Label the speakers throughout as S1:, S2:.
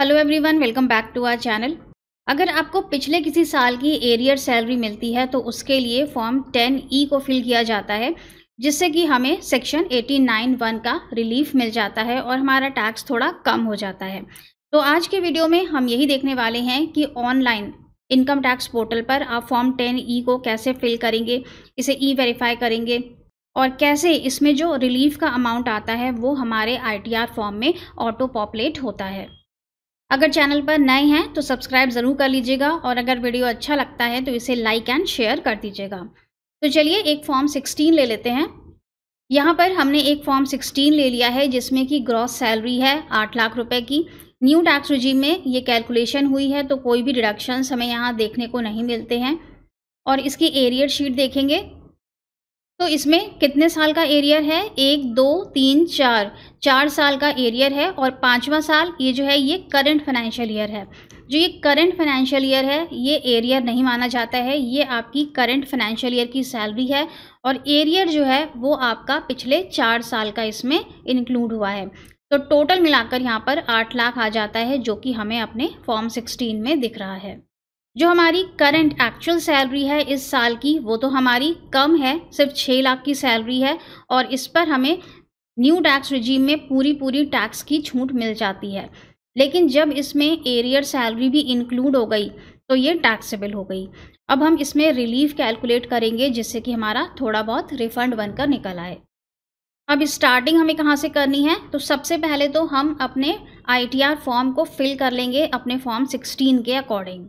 S1: hello everyone welcome back to our channel अगर आपको पिछले किसी साल की एरियर सैलरी मिलती है तो उसके लिए फॉर्म 10 ई को फिल किया जाता है जिससे कि हमें सेक्शन वन का रिलीफ मिल जाता है और हमारा टैक्स थोड़ा कम हो जाता है तो आज के वीडियो में हम यही देखने वाले हैं कि ऑनलाइन इनकम टैक्स पोर्टल पर आप फॉर्म टेन ई को कैसे फिल करेंगे इसे ई e वेरीफाई करेंगे और कैसे इसमें जो रिलीफ का अमाउंट आता है वो हमारे आई फॉर्म में ऑटो पॉपुलेट होता है अगर चैनल पर नए हैं तो सब्सक्राइब ज़रूर कर लीजिएगा और अगर वीडियो अच्छा लगता है तो इसे लाइक एंड शेयर कर दीजिएगा तो चलिए एक फॉर्म 16 ले लेते हैं यहाँ पर हमने एक फॉर्म 16 ले लिया है जिसमें कि ग्रॉस सैलरी है आठ लाख रुपए की न्यू टैक्स रिजी में ये कैलकुलेशन हुई है तो कोई भी डिडक्शंस हमें यहाँ देखने को नहीं मिलते हैं और इसकी एरियर शीट देखेंगे तो इसमें कितने साल का एरियर है एक दो तीन चार चार साल का एरियर है और पाँचवा साल ये जो है ये करंट फाइनेंशियल ईयर है जो ये करंट फाइनेंशियल ईयर है ये एरियर नहीं माना जाता है ये आपकी करंट फाइनेंशियल ईयर की सैलरी है और एरियर जो है वो आपका पिछले चार साल का इसमें इंक्लूड हुआ है तो टोटल मिलाकर यहाँ पर आठ लाख आ जाता है जो कि हमें अपने फॉर्म सिक्सटीन में दिख रहा है जो हमारी करंट एक्चुअल सैलरी है इस साल की वो तो हमारी कम है सिर्फ छः लाख की सैलरी है और इस पर हमें न्यू टैक्स रिजीम में पूरी पूरी टैक्स की छूट मिल जाती है लेकिन जब इसमें एरियर सैलरी भी इंक्लूड हो गई तो ये टैक्सेबल हो गई अब हम इसमें रिलीफ कैलकुलेट करेंगे जिससे कि हमारा थोड़ा बहुत रिफंड बनकर निकल आए अब स्टार्टिंग हमें कहाँ से करनी है तो सबसे पहले तो हम अपने आईटीआर फॉर्म को फिल कर लेंगे अपने फॉर्म 16 के अकॉर्डिंग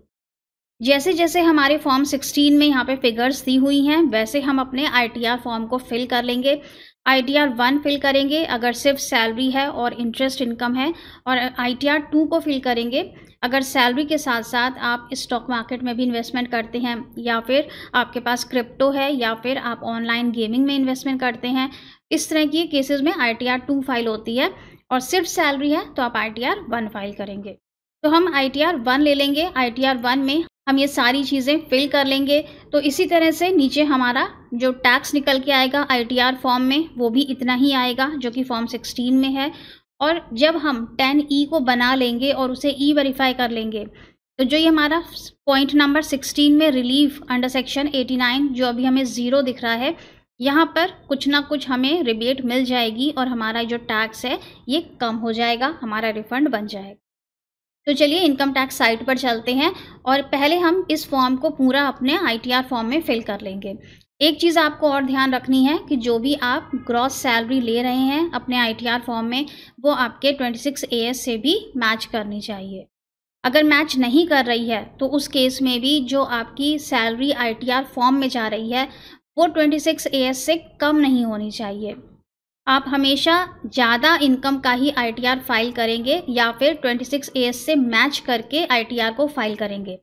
S1: जैसे जैसे हमारे फॉर्म 16 में यहाँ पे फिगर्स दी हुई हैं वैसे हम अपने आईटीआर फॉर्म को फिल कर लेंगे आईटीआर वन फिल करेंगे अगर सिर्फ सैलरी है और इंटरेस्ट इनकम है और आईटीआर टू को फिल करेंगे अगर सैलरी के साथ साथ आप स्टॉक मार्केट में भी इन्वेस्टमेंट करते हैं या फिर आपके पास क्रिप्टो है या फिर आप ऑनलाइन गेमिंग में इन्वेस्टमेंट करते हैं इस तरह की केसेस में I T R two file होती है और सिर्फ सैलरी है तो आप I T R one file करेंगे तो हम आई टी आर वन ले लेंगे आई टी आर वन में हम ये सारी चीज़ें फिल कर लेंगे तो इसी तरह से नीचे हमारा जो टैक्स निकल के आएगा आईटीआर फॉर्म में वो भी इतना ही आएगा जो कि फॉर्म 16 में है और जब हम 10 ई e को बना लेंगे और उसे ई e वेरीफाई कर लेंगे तो जो ये हमारा पॉइंट नंबर 16 में रिलीफ अंडर सेक्शन 89 जो अभी हमें ज़ीरो दिख रहा है यहाँ पर कुछ ना कुछ हमें रिबेट मिल जाएगी और हमारा जो टैक्स है ये कम हो जाएगा हमारा रिफंड बन जाएगा तो चलिए इनकम टैक्स साइट पर चलते हैं और पहले हम इस फॉर्म को पूरा अपने आईटीआर फॉर्म में फिल कर लेंगे एक चीज़ आपको और ध्यान रखनी है कि जो भी आप ग्रॉस सैलरी ले रहे हैं अपने आईटीआर फॉर्म में वो आपके 26 सिक्स से भी मैच करनी चाहिए अगर मैच नहीं कर रही है तो उस केस में भी जो आपकी सैलरी आई फॉर्म में जा रही है वो ट्वेंटी सिक्स से कम नहीं होनी चाहिए आप हमेशा ज़्यादा इनकम का ही आई फाइल करेंगे या फिर 26 एएस से मैच करके आई को फाइल करेंगे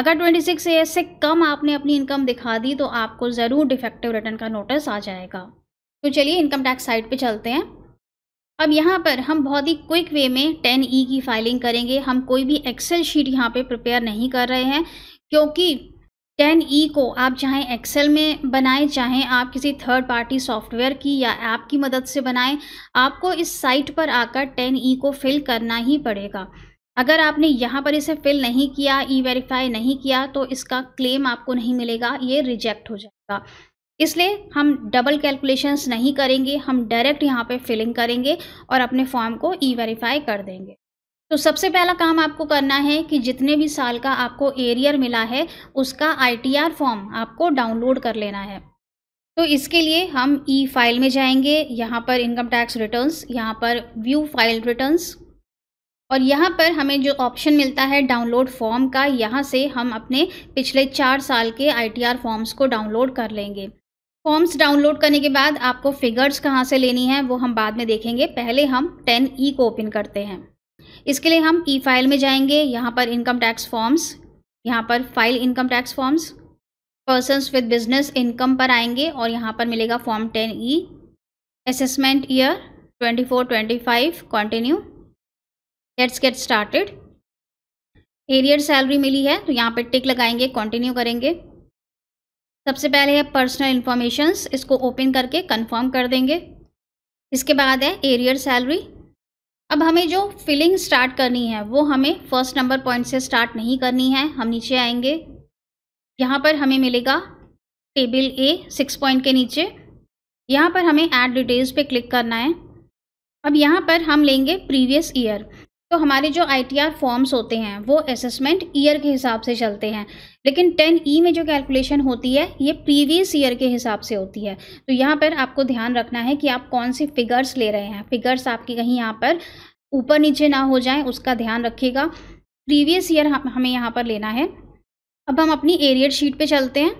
S1: अगर 26 सिक्स से कम आपने अपनी इनकम दिखा दी तो आपको ज़रूर डिफेक्टिव रिटर्न का नोटिस आ जाएगा तो चलिए इनकम टैक्स साइट पे चलते हैं अब यहाँ पर हम बहुत ही क्विक वे में टेन ई की फाइलिंग करेंगे हम कोई भी एक्सेल शीट यहाँ पे प्रिपेयर नहीं कर रहे हैं क्योंकि टेन ई को आप चाहे एक्सेल में बनाएं चाहे आप किसी थर्ड पार्टी सॉफ्टवेयर की या ऐप की मदद से बनाएं आपको इस साइट पर आकर टेन ई को फिल करना ही पड़ेगा अगर आपने यहाँ पर इसे फिल नहीं किया ई वेरीफाई नहीं किया तो इसका क्लेम आपको नहीं मिलेगा ये रिजेक्ट हो जाएगा इसलिए हम डबल कैलकुलेशंस नहीं करेंगे हम डायरेक्ट यहाँ पे फिलिंग करेंगे और अपने फॉर्म को ई वेरीफाई कर देंगे तो सबसे पहला काम आपको करना है कि जितने भी साल का आपको एरियर मिला है उसका आईटीआर फॉर्म आपको डाउनलोड कर लेना है तो इसके लिए हम ई फाइल में जाएंगे यहाँ पर इनकम टैक्स रिटर्न्स यहाँ पर व्यू फाइल रिटर्न्स और यहाँ पर हमें जो ऑप्शन मिलता है डाउनलोड फॉर्म का यहाँ से हम अपने पिछले चार साल के आई फॉर्म्स को डाउनलोड कर लेंगे फॉर्म्स डाउनलोड करने के बाद आपको फिगर्स कहाँ से लेनी है वो हम बाद में देखेंगे पहले हम टेन ई e को ओपन करते हैं इसके लिए हम ई फाइल में जाएंगे यहाँ पर इनकम टैक्स फॉर्म्स यहाँ पर file income tax forms persons with business income पर आएंगे और यहाँ पर मिलेगा form ten E assessment year twenty four twenty five continue let's get started arrear salary मिली है तो यहाँ पर टिक लगाएंगे कंटिन्यू करेंगे सबसे पहले है पर्सनल इन्फॉर्मेशंस इसको ओपन करके कंफर्म कर देंगे इसके बाद है एरियर सैलरी अब हमें जो फिलिंग स्टार्ट करनी है वो हमें फर्स्ट नंबर पॉइंट से स्टार्ट नहीं करनी है हम नीचे आएंगे यहाँ पर हमें मिलेगा टेबल ए सिक्स पॉइंट के नीचे यहाँ पर हमें ऐड डिटेल्स पे क्लिक करना है अब यहाँ पर हम लेंगे प्रीवियस ईयर तो हमारे जो आईटीआर फॉर्म्स होते हैं वो असेसमेंट ईयर के हिसाब से चलते हैं लेकिन टेन ई e में जो कैलकुलेशन होती है ये प्रीवियस ईयर के हिसाब से होती है तो यहाँ पर आपको ध्यान रखना है कि आप कौन सी फिगर्स ले रहे हैं फिगर्स आपकी कहीं यहाँ पर ऊपर नीचे ना हो जाए उसका ध्यान रखिएगा प्रीवियस ईयर हमें यहाँ पर लेना है अब हम अपनी एरियर शीट पर चलते हैं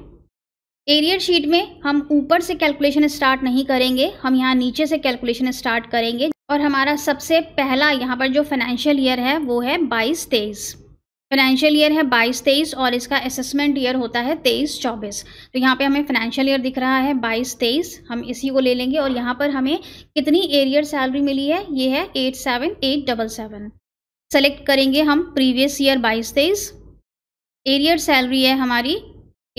S1: एरियर शीट में हम ऊपर से कैलकुलेशन स्टार्ट नहीं करेंगे हम यहाँ नीचे से कैलकुलेशन स्टार्ट करेंगे और हमारा सबसे पहला यहाँ पर जो फाइनेंशियल ईयर है वो है बाईस तेईस फाइनेंशियल ईयर है बाईस तेईस और इसका असेसमेंट ईयर होता है तेईस चौबीस तो यहाँ पे हमें फाइनेंशियल ईयर दिख रहा है बाईस तेईस हम इसी को ले लेंगे और यहाँ पर हमें कितनी एरियर सैलरी मिली है ये है eight seven eight double seven select करेंगे हम प्रीवियस ईयर बाईस तेईस एरियर सैलरी है हमारी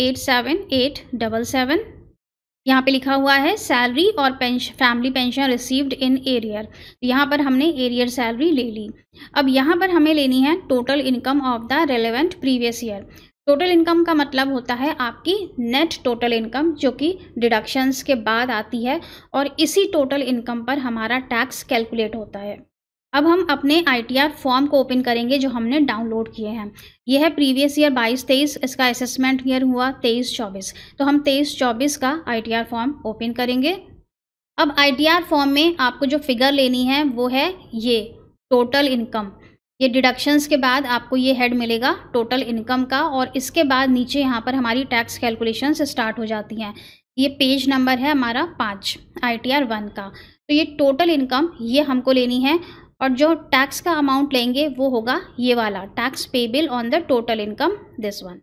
S1: eight seven eight double seven यहाँ पे लिखा हुआ है सैलरी और pension family pension received in arrear यहाँ पर हमने एरियर सैलरी ले ली अब यहाँ पर हमें लेनी है total income of the relevant previous year total income का मतलब होता है आपकी नेट टोटल इनकम जो कि डिडक्शंस के बाद आती है और इसी टोटल इनकम पर हमारा टैक्स कैलकुलेट होता है अब हम अपने आई फॉर्म को ओपन करेंगे जो हमने डाउनलोड किए हैं ये है प्रीवियस ईयर 22 23 इसका असेसमेंट ईयर हुआ 23 24 तो हम 23 24 का आई फॉर्म ओपन करेंगे अब आई फॉर्म में आपको जो फिगर लेनी है वो है ये टोटल इनकम ये डिडक्शंस के बाद आपको ये हेड मिलेगा टोटल इनकम का और इसके बाद नीचे यहाँ पर हमारी टैक्स कैलकुलेशन स्टार्ट हो जाती हैं ये पेज नंबर है हमारा पाँच आई टी आर वन का तो ये टोटल इनकम ये हमको लेनी है और जो टैक्स का अमाउंट लेंगे वो होगा ये वाला tax payable on the total income this one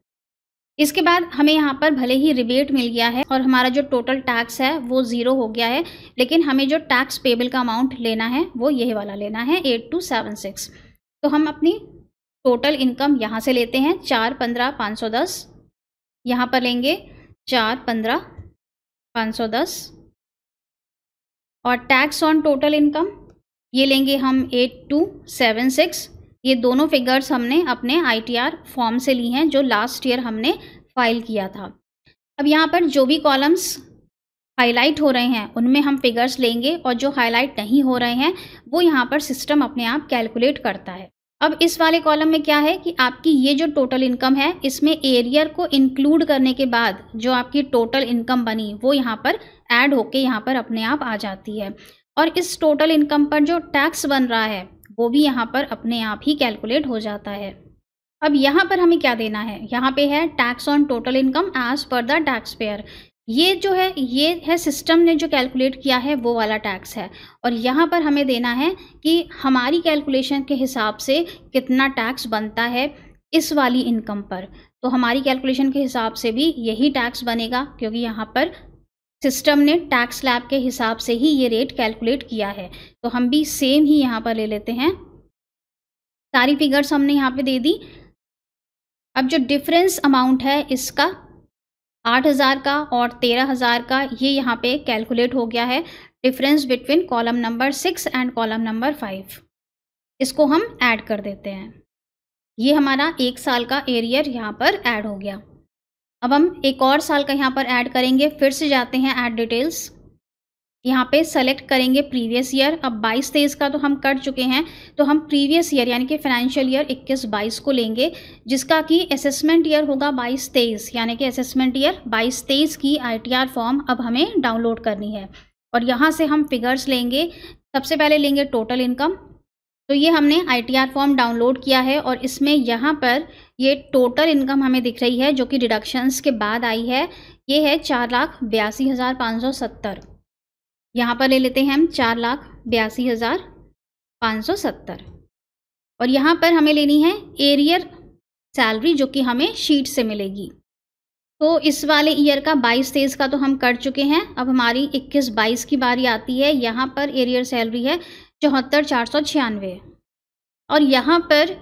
S1: इसके बाद हमें यहाँ पर भले ही रिबेट मिल गया है और हमारा जो टोटल टैक्स है वो ज़ीरो हो गया है लेकिन हमें जो टैक्स पेबल का अमाउंट लेना है वो यही वाला लेना है एट टू सेवन सिक्स तो हम अपनी टोटल इनकम यहाँ से लेते हैं चार पंद्रह पाँच सौ दस यहाँ पर लेंगे चार पंद्रह पाँच सौ दस और टैक्स ऑन टोटल इनकम ये लेंगे हम एट टू सेवन सिक्स ये दोनों फिगर्स हमने अपने आईटीआर फॉर्म से ली हैं जो लास्ट ईयर हमने फाइल किया था अब यहाँ पर जो भी कॉलम्स हाईलाइट हो रहे हैं उनमें हम फिगर्स लेंगे और जो हाईलाइट नहीं हो रहे हैं वो यहाँ पर सिस्टम अपने आप कैलकुलेट करता है अब इस वाले कॉलम में क्या है कि आपकी ये जो टोटल इनकम है इसमें एरियर को इंक्लूड करने के बाद जो आपकी टोटल इनकम बनी वो यहाँ पर ऐड होके यहाँ पर अपने आप आ जाती है और इस टोटल इनकम पर जो टैक्स बन रहा है वो भी यहाँ पर अपने आप ही कैलकुलेट हो जाता है अब यहाँ पर हमें क्या देना है यहाँ पे है tax on total income as per the tax payer ये जो है ये है सिस्टम ने जो कैलकुलेट किया है वो वाला टैक्स है और यहाँ पर हमें देना है कि हमारी कैलकुलेशन के हिसाब से कितना टैक्स बनता है इस वाली इनकम पर तो हमारी कैलकुलेशन के हिसाब से भी यही टैक्स बनेगा क्योंकि यहाँ पर सिस्टम ने टैक्स लैब के हिसाब से ही ये रेट कैलकुलेट किया है तो हम भी सेम ही यहाँ पर ले लेते हैं सारी फिगर्स हमने यहाँ पे दे दी अब जो डिफरेंस अमाउंट है इसका आठ हज़ार का और तेरह हज़ार का ये यहाँ पे कैलकुलेट हो गया है difference between column number six and column number five इसको हम ऐड कर देते हैं ये हमारा एक साल का एरियर यहाँ पर ऐड हो गया अब हम एक और साल का यहाँ पर ऐड करेंगे फिर से जाते हैं ऐड डिटेल्स यहाँ पे सेलेक्ट करेंगे प्रीवियस ईयर अब बाईस तेईस का तो हम कट चुके हैं तो हम प्रीवियस ईयर यानी कि फाइनेंशियल ईयर इक्कीस बाईस को लेंगे जिसका कि असेसमेंट ईयर होगा बाईस तेईस यानी कि असेसमेंट ईयर बाईस तेईस की आईटीआर फॉर्म अब हमें डाउनलोड करनी है और यहाँ से हम फिगर्स लेंगे सबसे पहले लेंगे टोटल इनकम तो ये हमने आईटीआर फॉर्म डाउनलोड किया है और इसमें यहाँ पर ये टोटल इनकम हमें दिख रही है जो कि डिडक्शंस के बाद आई है ये है चार लाख बयासी हज़ार पाँच सौ सत्तर यहाँ पर ले लेते हैं हम चार लाख बयासी हज़ार पाँच सौ सत्तर और यहाँ पर हमें लेनी है एरियर सैलरी जो कि हमें शीट से मिलेगी तो इस वाले ईयर का 22 तेईस का तो हम कर चुके हैं अब हमारी 21 22 की बारी आती है यहाँ पर एरियर सैलरी है चौहत्तर चार सौ छियानवे और यहाँ पर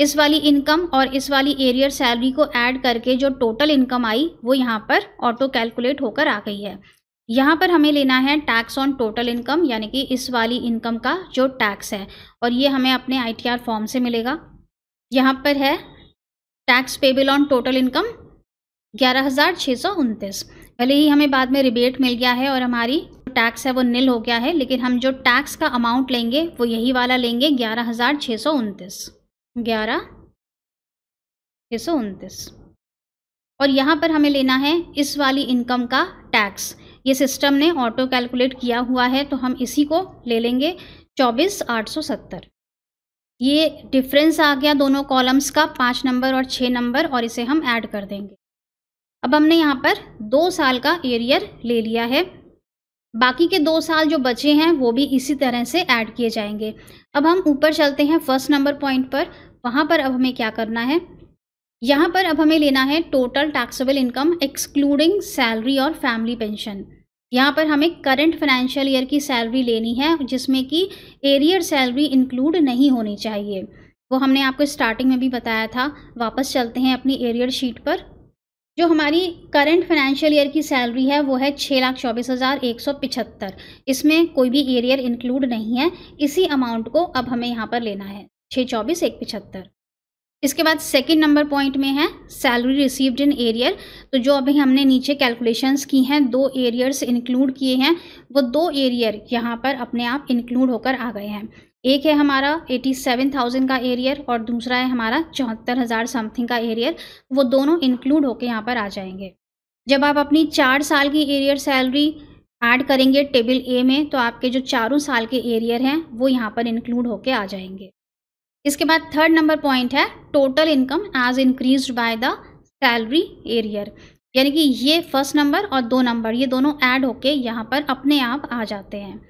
S1: इस वाली इनकम और इस वाली एरियर सैलरी को ऐड करके जो टोटल इनकम आई वो यहाँ पर ऑटो कैलकुलेट होकर आ गई है यहाँ पर हमें लेना है टैक्स ऑन टोटल इनकम यानी कि इस वाली इनकम का जो टैक्स है और ये हमें अपने आईटीआर फॉर्म से मिलेगा यहाँ पर है tax payable on total income ग्यारह हज़ार छः सौ उनतीस भले ही हमें बाद में रिबेट मिल गया है और हमारी टैक्स है वो निल हो गया है लेकिन हम जो टैक्स का अमाउंट लेंगे वो यही वाला लेंगे ग्यारह हज़ार छः सौ उनतीस ग्यारह छः सौ उनतीस और यहाँ पर हमें लेना है इस वाली इनकम का टैक्स ये सिस्टम ने ऑटो कैलकुलेट किया हुआ है तो हम इसी को ले लेंगे चौबीस आठ सौ सत्तर ये डिफरेंस आ गया दोनों कॉलम्स का पाँच नंबर और छः नंबर और इसे हम ऐड कर देंगे अब हमने यहाँ पर दो साल का एरियर ले लिया है बाकी के दो साल जो बचे हैं वो भी इसी तरह से ऐड किए जाएंगे अब हम ऊपर चलते हैं फर्स्ट नंबर पॉइंट पर वहाँ पर अब हमें क्या करना है यहाँ पर अब हमें लेना है total taxable income excluding salary और फैमिली पेंशन यहाँ पर हमें करंट फाइनेंशियल ईयर की सैलरी लेनी है जिसमें कि एरियर सैलरी इंक्लूड नहीं होनी चाहिए वो हमने आपको स्टार्टिंग में भी बताया था वापस चलते हैं अपनी एरियर शीट पर जो हमारी करंट फाइनेंशियल ईयर की सैलरी है वो है छः लाख चौबीस हज़ार एक सौ पिछहत्तर इसमें कोई भी एरियर इंक्लूड नहीं है इसी अमाउंट को अब हमें यहाँ पर लेना है छः चौबीस एक पिछहत्तर इसके बाद सेकेंड नंबर पॉइंट में है सैलरी रिसीव्ड इन एरियर तो जो अभी हमने नीचे कैलकुलेशंस की हैं दो एरियर्स इंक्लूड किए हैं वो दो एरियर यहाँ पर अपने आप इंक्लूड होकर आ गए हैं एक है हमारा एटी सेवन थाउजेंड का एरियर और दूसरा है हमारा चौहत्तर हज़ार समथिंग का एरियर वो दोनों इंक्लूड होकर यहाँ पर आ जाएंगे जब आप अपनी चार साल की एरियर सैलरी ऐड करेंगे टेबल ए में तो आपके जो चारों साल के एरियर हैं वो यहाँ पर इंक्लूड होके आ जाएंगे इसके बाद थर्ड नंबर पॉइंट है total income as increased by the salary arrear यानी कि ये फर्स्ट नंबर और दो नंबर ये दोनों ऐड होके यहाँ पर अपने आप आ जाते हैं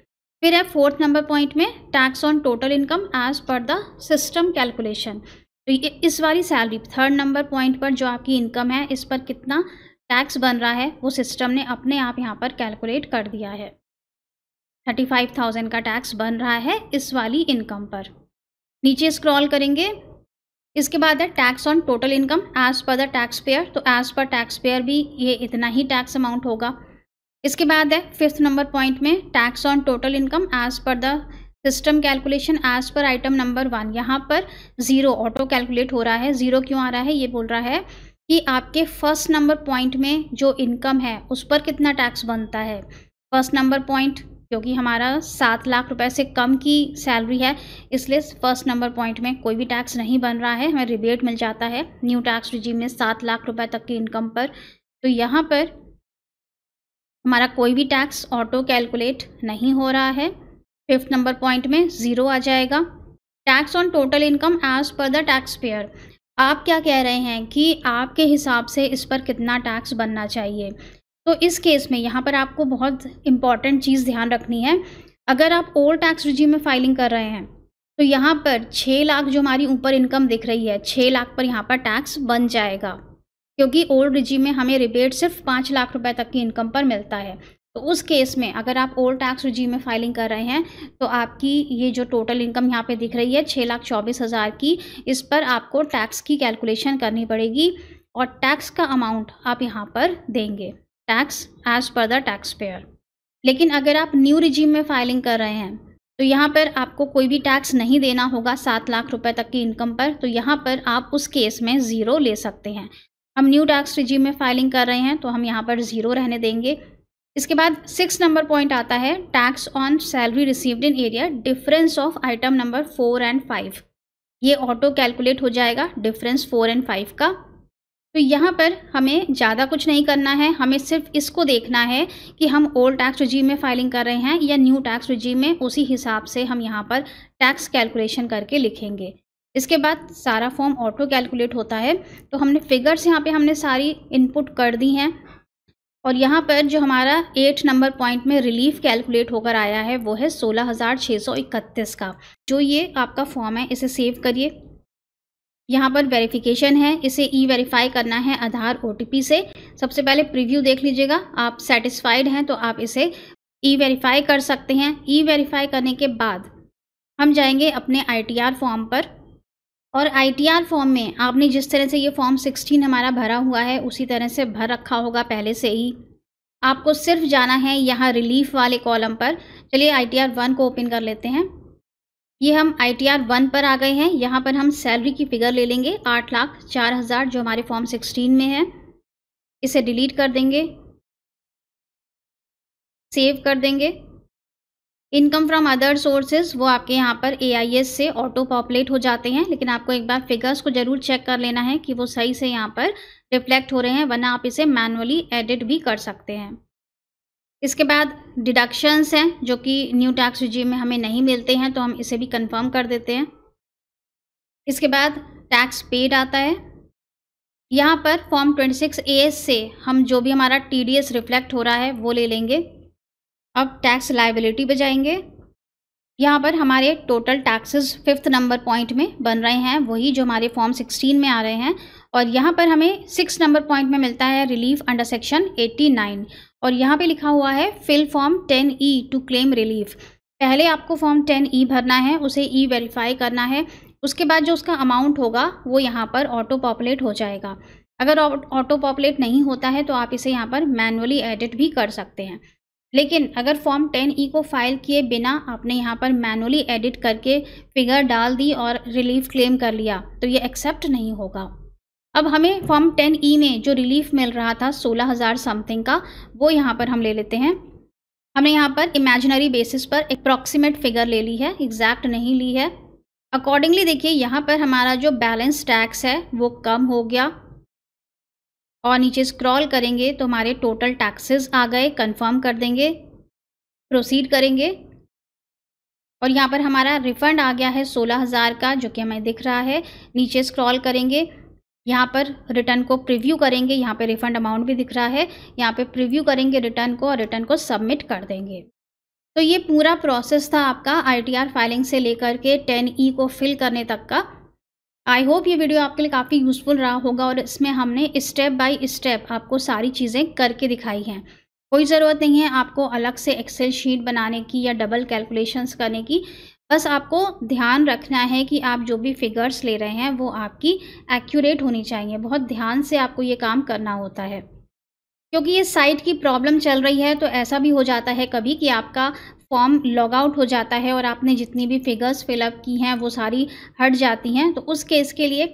S1: फिर है फोर्थ नंबर पॉइंट में tax on total income as per the system calculation तो ये इस वाली सैलरी थर्ड नंबर पॉइंट पर जो आपकी इनकम है इस पर कितना टैक्स बन रहा है वो सिस्टम ने अपने आप यहाँ पर कैलकुलेट कर दिया है थर्टी फाइव थाउजेंड का टैक्स बन रहा है इस वाली इनकम पर नीचे स्क्रॉल करेंगे इसके बाद है tax on total income as per the tax payer तो एज पर टैक्स पेयर भी ये इतना ही टैक्स अमाउंट होगा इसके बाद है फिफ्थ नंबर पॉइंट में tax on total income as per the system calculation as per item number one यहाँ पर ज़ीरो ऑटो कैलकुलेट हो रहा है ज़ीरो क्यों आ रहा है ये बोल रहा है कि आपके फर्स्ट नंबर पॉइंट में जो इनकम है उस पर कितना टैक्स बनता है फर्स्ट नंबर पॉइंट क्योंकि हमारा सात लाख रुपए से कम की सैलरी है इसलिए फर्स्ट नंबर पॉइंट में कोई भी टैक्स नहीं बन रहा है हमें रिबेट मिल जाता है न्यू टैक्स रिजीम में सात लाख रुपए तक की इनकम पर तो यहाँ पर हमारा कोई भी टैक्स ऑटो कैलकुलेट नहीं हो रहा है फिफ्थ नंबर पॉइंट में ज़ीरो आ जाएगा tax on total income as per the tax payer आप क्या कह रहे हैं कि आपके हिसाब से इस पर कितना टैक्स बनना चाहिए तो इस केस में यहाँ पर आपको बहुत इंपॉर्टेंट चीज़ ध्यान रखनी है अगर आप ओल्ड टैक्स रिजी में फाइलिंग कर रहे हैं तो यहाँ पर छः लाख जो हमारी ऊपर इनकम दिख रही है छः लाख पर यहाँ पर टैक्स बन जाएगा क्योंकि ओल्ड रिजीम में हमें रिबेट सिर्फ पाँच लाख रुपए तक की इनकम पर मिलता है तो उस केस में अगर आप ओल्ड टैक्स रिजीम में फाइलिंग कर रहे हैं तो आपकी ये जो टोटल इनकम यहाँ पे दिख रही है छः लाख चौबीस हज़ार की इस पर आपको टैक्स की कैलकुलेशन करनी पड़ेगी और टैक्स का अमाउंट आप यहाँ पर देंगे tax as per the tax payer लेकिन अगर आप न्यू रिजीम में फाइलिंग कर रहे हैं तो यहाँ पर आपको कोई भी टैक्स नहीं देना होगा सात लाख रुपए तक की इनकम पर तो यहाँ पर आप उस केस में ज़ीरो ले सकते हैं हम न्यू टैक्स रिजीम में फाइलिंग कर रहे हैं तो हम यहाँ पर ज़ीरो रहने देंगे इसके बाद सिक्स नंबर पॉइंट आता है tax on salary received in arrear difference of item number four and five ये ऑटो कैलकुलेट हो जाएगा डिफरेंस फोर एंड फाइव का तो यहाँ पर हमें ज़्यादा कुछ नहीं करना है हमें सिर्फ इसको देखना है कि हम ओल्ड टैक्स रिजीम में फाइलिंग कर रहे हैं या न्यू टैक्स रिजीम में उसी हिसाब से हम यहाँ पर टैक्स कैलकुलेशन करके लिखेंगे इसके बाद सारा फॉर्म ऑटो कैलकुलेट होता है तो हमने फिगर्स यहाँ पे हमने सारी इनपुट कर दी हैं और यहाँ पर जो हमारा एट नंबर पॉइंट में रिलीफ कैलकुलेट होकर आया है वो है सोलह हज़ार छः सौ इकतीस का जो ये आपका फॉर्म है इसे सेव करिए यहाँ पर वेरिफिकेशन है इसे ई वेरीफाई करना है आधार ओ से सबसे पहले प्रिव्यू देख लीजिएगा आप सेटिस्फाइड हैं तो आप इसे ई वेरीफाई कर सकते हैं ई वेरीफाई करने के बाद हम जाएंगे अपने आई फॉर्म पर और आईटीआर फॉर्म में आपने जिस तरह से ये फॉर्म 16 हमारा भरा हुआ है उसी तरह से भर रखा होगा पहले से ही आपको सिर्फ जाना है यहाँ रिलीफ वाले कॉलम पर चलिए आईटीआर वन को ओपन कर लेते हैं ये हम आई टी आर वन पर आ गए हैं यहाँ पर हम सैलरी की फिगर ले लेंगे आठ लाख चार हज़ार जो हमारे फॉर्म सिक्सटीन में है इसे डिलीट कर देंगे सेव कर देंगे इनकम फ्रॉम अदर सोर्सेज वो आपके यहाँ पर ए से ऑटो पॉपुलेट हो जाते हैं लेकिन आपको एक बार फिगर्स को ज़रूर चेक कर लेना है कि वो सही से यहाँ पर रिफ्लेक्ट हो रहे हैं वरना आप इसे मैनुअली एडिट भी कर सकते हैं इसके बाद डिडक्शंस हैं जो कि न्यू टैक्स रिजीम में हमें नहीं मिलते हैं तो हम इसे भी कंफर्म कर देते हैं इसके बाद टैक्स पेड आता है यहाँ पर फॉर्म 26 एस से हम जो भी हमारा एस रिफ्लेक्ट हो रहा है वो ले लेंगे अब टैक्स लाइबिलिटी पर जाएंगे यहाँ पर हमारे total taxes fifth number point में बन रहे हैं वही जो हमारे फॉर्म सिक्सटीन में आ रहे हैं और यहाँ पर हमें सिक्स नंबर पॉइंट में मिलता है relief under section eighty nine और यहाँ पे लिखा हुआ है fill form ten E to claim relief पहले आपको फॉर्म टेन ई भरना है उसे ई e वेरीफाई करना है उसके बाद जो उसका अमाउंट होगा वो यहाँ पर ऑटो पॉपुलेट हो जाएगा अगर ऑटो पॉपुलेट नहीं होता है तो आप इसे यहाँ पर मैनुअली एडिट भी कर सकते हैं लेकिन अगर फॉर्म टेन ई को फाइल किए बिना आपने यहाँ पर मैनुअली एडिट करके फिगर डाल दी और रिलीफ क्लेम कर लिया तो ये एक्सेप्ट नहीं होगा अब हमें फॉर्म टेन ई में जो रिलीफ मिल रहा था सोलह हज़ार समथिंग का वो यहाँ पर हम ले लेते हैं हमने यहाँ पर इमेजिनरी बेसिस पर अप्रॉक्सीमेट फिगर ले ली है एग्जैक्ट नहीं ली है अकॉर्डिंगली देखिए यहाँ पर हमारा जो बैलेंस टैक्स है वो कम हो गया और नीचे स्क्रॉल करेंगे तो हमारे टोटल टैक्सेस आ गए कंफर्म कर देंगे प्रोसीड करेंगे और यहाँ पर हमारा रिफ़ंड आ गया है सोलह हज़ार का जो कि हमें दिख रहा है नीचे स्क्रॉल करेंगे यहाँ पर रिटर्न को प्रिव्यू करेंगे यहाँ पर रिफ़ंड अमाउंट भी दिख रहा है यहाँ पर प्रिव्यू करेंगे रिटर्न को और रिटर्न को सबमिट कर देंगे तो ये पूरा प्रोसेस था आपका आईटीआर फाइलिंग से लेकर के टेन ई e को फिल करने तक का आई होप ये वीडियो आपके लिए काफ़ी यूज़फुल रहा होगा और इसमें हमने स्टेप बाय स्टेप आपको सारी चीज़ें करके दिखाई हैं कोई ज़रूरत नहीं है आपको अलग से एक्सेल शीट बनाने की या डबल कैलकुलेशंस करने की बस आपको ध्यान रखना है कि आप जो भी फिगर्स ले रहे हैं वो आपकी एक्यूरेट होनी चाहिए बहुत ध्यान से आपको ये काम करना होता है क्योंकि ये साइट की प्रॉब्लम चल रही है तो ऐसा भी हो जाता है कभी कि आपका फॉर्म लॉग आउट हो जाता है और आपने जितनी भी फिगर्स फिलअप की हैं वो सारी हट जाती हैं तो उस केस के लिए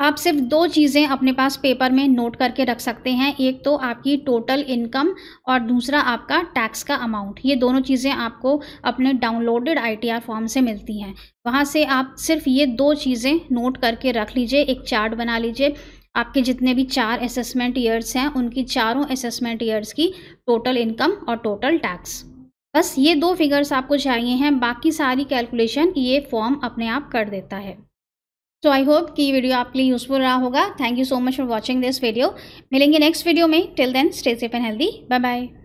S1: आप सिर्फ दो चीज़ें अपने पास पेपर में नोट करके रख सकते हैं एक तो आपकी टोटल इनकम और दूसरा आपका टैक्स का अमाउंट ये दोनों चीज़ें आपको अपने डाउनलोडेड आईटीआर फॉर्म से मिलती हैं वहाँ से आप सिर्फ ये दो चीज़ें नोट करके रख लीजिए एक चार्ट बना लीजिए आपके जितने भी चार असेसमेंट ईयर्स हैं उनकी चारों असेसमेंट ईयर्स की टोटल इनकम और टोटल टैक्स बस ये दो फिगर्स आपको चाहिए हैं बाकी सारी कैलकुलेशन ये फॉर्म अपने आप कर देता है सो आई होप कि वीडियो आपके लिए यूजफुल रहा होगा thank you so much for watching this video मिलेंगे नेक्स्ट वीडियो में till then stay safe and healthy bye bye